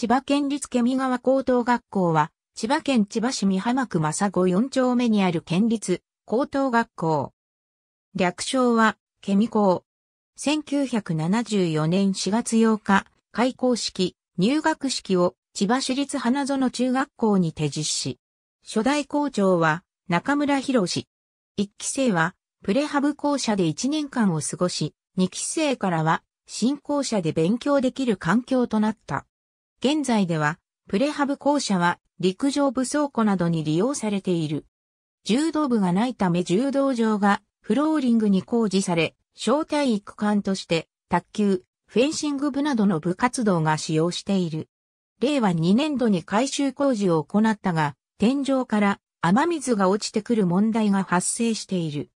千葉県立ケミ川高等学校は、千葉県千葉市美浜区正子4丁目にある県立高等学校。略称は、ケミ校。1974年4月8日、開校式、入学式を千葉市立花園中学校に手実し、初代校長は中村博士。1期生はプレハブ校舎で1年間を過ごし、2期生からは新校舎で勉強できる環境となった。現在では、プレハブ校舎は陸上部倉庫などに利用されている。柔道部がないため柔道場がフローリングに工事され、小体育館として卓球、フェンシング部などの部活動が使用している。令和2年度に改修工事を行ったが、天井から雨水が落ちてくる問題が発生している。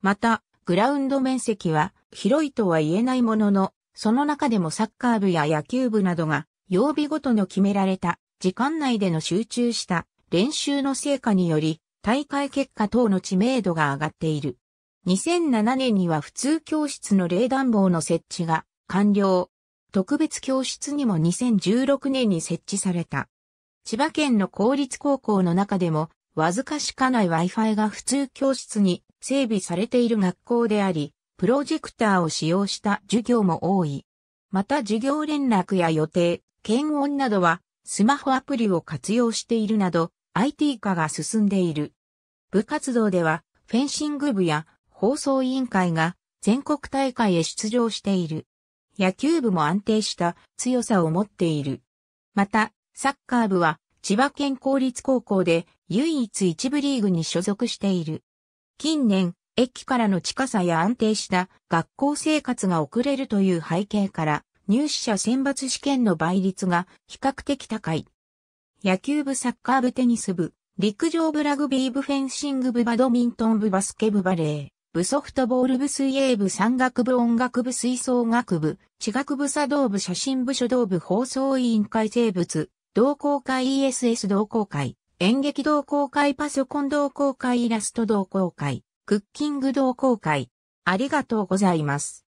また、グラウンド面積は広いとは言えないものの、その中でもサッカー部や野球部などが曜日ごとの決められた時間内での集中した練習の成果により、大会結果等の知名度が上がっている。2007年には普通教室の冷暖房の設置が完了。特別教室にも2016年に設置された。千葉県の公立高校の中でも、わずかしかない Wi-Fi が普通教室に整備されている学校であり、プロジェクターを使用した授業も多い。また授業連絡や予定、検温などはスマホアプリを活用しているなど IT 化が進んでいる。部活動ではフェンシング部や放送委員会が全国大会へ出場している。野球部も安定した強さを持っている。また、サッカー部は千葉県公立高校で唯一一部リーグに所属している。近年、駅からの近さや安定した学校生活が遅れるという背景から、入試者選抜試験の倍率が比較的高い。野球部サッカー部テニス部、陸上部ラグビー部フェンシング部バドミントン部バスケ部バレー、部ソフトボール部水泳部山岳部音楽部吹奏楽部、地学部作動部写真部書道部放送委員会生物、同好会 ESS 同好会、演劇同好会パソコン同好会イラスト同好会、クッキング同好会。ありがとうございます。